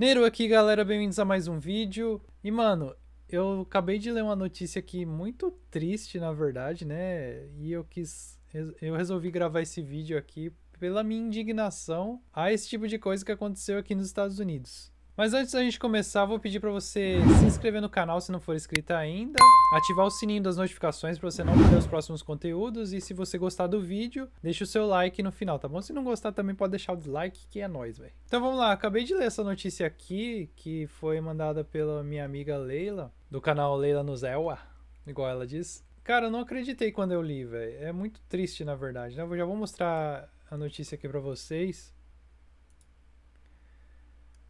Nero aqui, galera, bem-vindos a mais um vídeo. E, mano, eu acabei de ler uma notícia aqui muito triste, na verdade, né? E eu quis. Eu resolvi gravar esse vídeo aqui pela minha indignação a esse tipo de coisa que aconteceu aqui nos Estados Unidos. Mas antes da gente começar, vou pedir para você se inscrever no canal se não for inscrito ainda, ativar o sininho das notificações para você não perder os próximos conteúdos e se você gostar do vídeo, deixa o seu like no final, tá bom? Se não gostar também pode deixar o dislike, que é nóis, velho. Então vamos lá, acabei de ler essa notícia aqui, que foi mandada pela minha amiga Leila, do canal Leila Nuzelwa, igual ela diz. Cara, eu não acreditei quando eu li, velho. É muito triste, na verdade, né? Eu já vou mostrar a notícia aqui para vocês.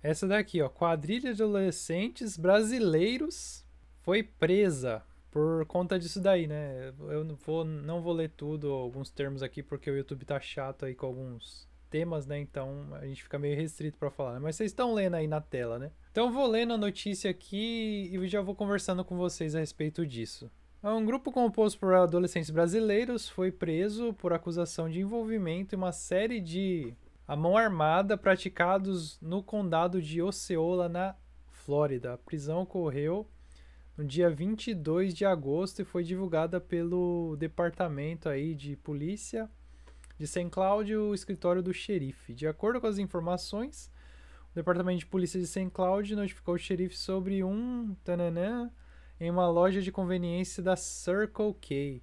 Essa daqui, ó, quadrilha de adolescentes brasileiros foi presa por conta disso daí, né? Eu não vou, não vou ler tudo, alguns termos aqui, porque o YouTube tá chato aí com alguns temas, né? Então a gente fica meio restrito para falar, né? mas vocês estão lendo aí na tela, né? Então vou lendo a notícia aqui e já vou conversando com vocês a respeito disso. Um grupo composto por adolescentes brasileiros foi preso por acusação de envolvimento em uma série de a mão armada praticados no condado de Osceola, na Flórida. A prisão ocorreu no dia 22 de agosto e foi divulgada pelo departamento aí de polícia de St. Cloud, o escritório do xerife. De acordo com as informações, o departamento de polícia de St. Cloud notificou o xerife sobre um tananã em uma loja de conveniência da Circle K.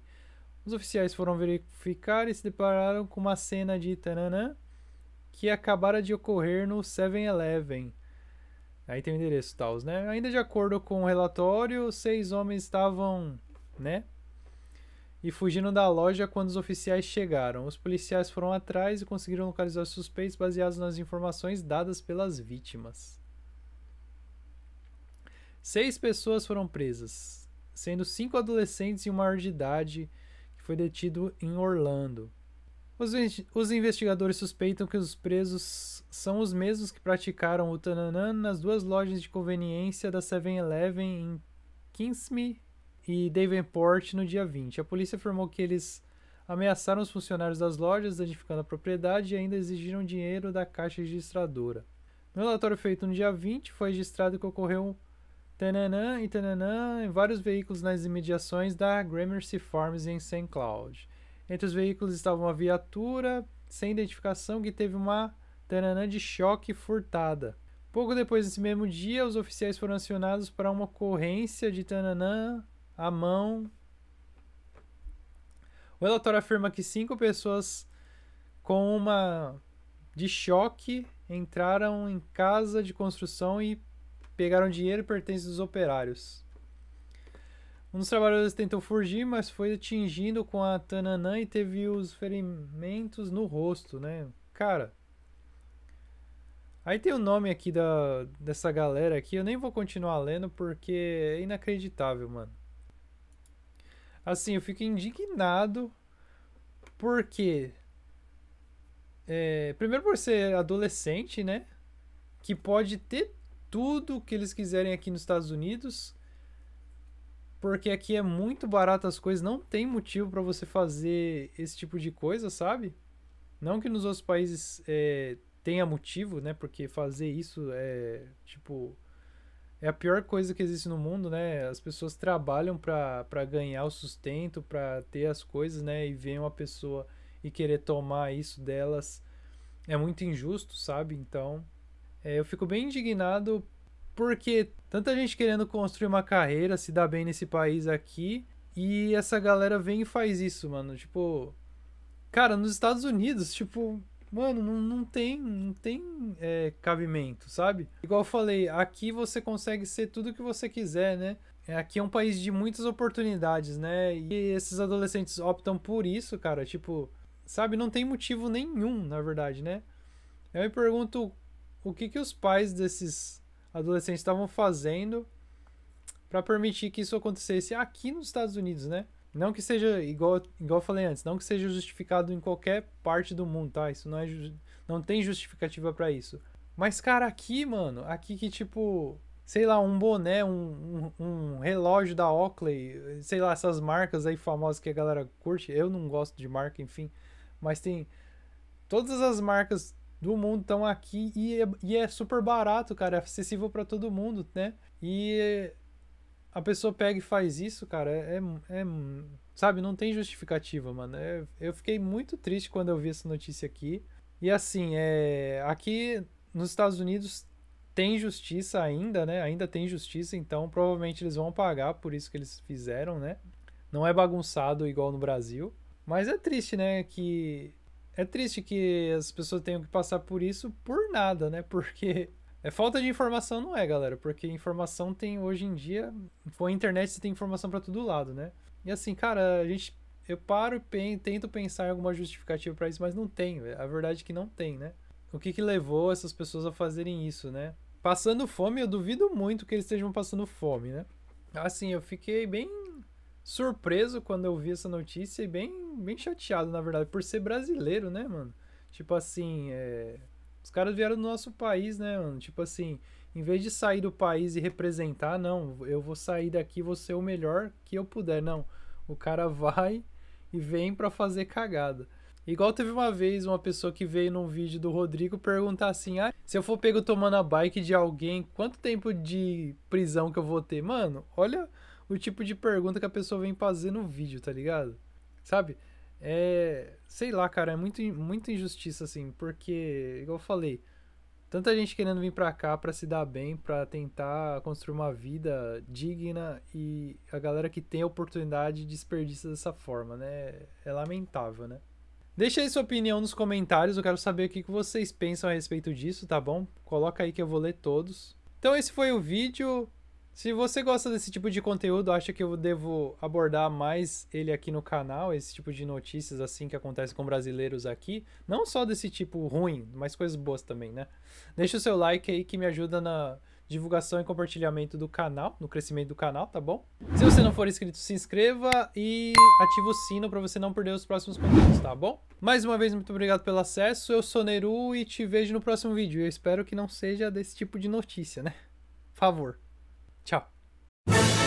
Os oficiais foram verificar e se depararam com uma cena de tananã que acabara de ocorrer no 7-Eleven. Aí tem o endereço tal, né? Ainda de acordo com o relatório, seis homens estavam, né? E fugiram da loja quando os oficiais chegaram. Os policiais foram atrás e conseguiram localizar os suspeitos baseados nas informações dadas pelas vítimas. Seis pessoas foram presas, sendo cinco adolescentes e um maior de idade, que foi detido em Orlando. Os, os investigadores suspeitam que os presos são os mesmos que praticaram o tananã nas duas lojas de conveniência da 7-Eleven em Kingsme e Davenport no dia 20. A polícia afirmou que eles ameaçaram os funcionários das lojas, danificando a propriedade e ainda exigiram dinheiro da caixa registradora. No relatório feito no dia 20, foi registrado que ocorreu tananã e tananã em vários veículos nas imediações da Gramercy Farms em St. Cloud. Entre os veículos estava uma viatura sem identificação que teve uma tananã de choque furtada. Pouco depois desse mesmo dia, os oficiais foram acionados para uma ocorrência de tananã à mão. O relatório afirma que cinco pessoas com uma de choque entraram em casa de construção e pegaram dinheiro e pertences dos operários. Um dos trabalhadores tentou fugir, mas foi atingido com a Tananã e teve os ferimentos no rosto, né? Cara. Aí tem o nome aqui da, dessa galera aqui. Eu nem vou continuar lendo porque é inacreditável, mano. Assim, eu fico indignado porque. É, primeiro por ser adolescente, né? Que pode ter tudo que eles quiserem aqui nos Estados Unidos porque aqui é muito barato as coisas, não tem motivo para você fazer esse tipo de coisa, sabe? Não que nos outros países é, tenha motivo, né? Porque fazer isso é tipo é a pior coisa que existe no mundo, né? As pessoas trabalham para ganhar o sustento, para ter as coisas, né? E vem uma pessoa e querer tomar isso delas é muito injusto, sabe? Então, é, eu fico bem indignado porque tanta gente querendo construir uma carreira, se dar bem nesse país aqui, e essa galera vem e faz isso, mano. Tipo, cara, nos Estados Unidos, tipo, mano, não, não tem, não tem é, cabimento, sabe? Igual eu falei, aqui você consegue ser tudo que você quiser, né? É, aqui é um país de muitas oportunidades, né? E esses adolescentes optam por isso, cara. Tipo, sabe? Não tem motivo nenhum, na verdade, né? Eu me pergunto o que que os pais desses adolescentes estavam fazendo para permitir que isso acontecesse aqui nos Estados Unidos, né? Não que seja igual, igual eu falei antes, não que seja justificado em qualquer parte do mundo, tá? Isso não é não tem justificativa para isso. Mas cara, aqui, mano, aqui que tipo, sei lá, um boné, um, um, um, relógio da Oakley, sei lá, essas marcas aí famosas que a galera curte. Eu não gosto de marca, enfim, mas tem todas as marcas do mundo estão aqui e é, e é, super barato, cara, é acessível para todo mundo, né? E a pessoa pega e faz isso, cara, é, é, é sabe, não tem justificativa, mano. É, eu fiquei muito triste quando eu vi essa notícia aqui. E assim, é, aqui nos Estados Unidos tem justiça ainda, né? Ainda tem justiça, então provavelmente eles vão pagar por isso que eles fizeram, né? Não é bagunçado igual no Brasil. Mas é triste, né? Que é triste que as pessoas tenham que passar por isso por nada, né? Porque é falta de informação não é, galera, porque informação tem hoje em dia, com a internet você tem informação para todo lado, né? E assim, cara, a gente eu paro e tento pensar em alguma justificativa para isso, mas não tem, a verdade é que não tem, né? O que que levou essas pessoas a fazerem isso, né? Passando fome, eu duvido muito que eles estejam passando fome, né? Assim, eu fiquei bem surpreso quando eu vi essa notícia e bem, bem chateado, na verdade, por ser brasileiro, né, mano? Tipo assim, é... os caras vieram do nosso país, né, mano? Tipo assim, em vez de sair do país e representar, não, eu vou sair daqui, vou ser o melhor que eu puder. Não, o cara vai e vem pra fazer cagada. Igual teve uma vez uma pessoa que veio num vídeo do Rodrigo perguntar assim: ah, se eu for pego tomando a bike de alguém, quanto tempo de prisão que eu vou ter? Mano, olha o tipo de pergunta que a pessoa vem fazer no vídeo, tá ligado? Sabe? É, sei lá, cara, é muito, muita injustiça, assim, porque, igual eu falei, tanta gente querendo vir pra cá pra se dar bem, pra tentar construir uma vida digna e a galera que tem a oportunidade desperdiça dessa forma, né? É lamentável, né? Deixa aí sua opinião nos comentários, eu quero saber o que vocês pensam a respeito disso, tá bom? Coloca aí que eu vou ler todos. Então esse foi o vídeo, se você gosta desse tipo de conteúdo, acha que eu devo abordar mais ele aqui no canal, esse tipo de notícias assim que acontece com brasileiros aqui, não só desse tipo ruim, mas coisas boas também, né? Deixa o seu like aí que me ajuda na divulgação e compartilhamento do canal, no crescimento do canal, tá bom? Se você não for inscrito, se inscreva e ativa o sino para você não perder os próximos conteúdos, tá bom? Mais uma vez, muito obrigado pelo acesso, eu sou Neru e te vejo no próximo vídeo. Eu espero que não seja desse tipo de notícia, né? favor. Tchau.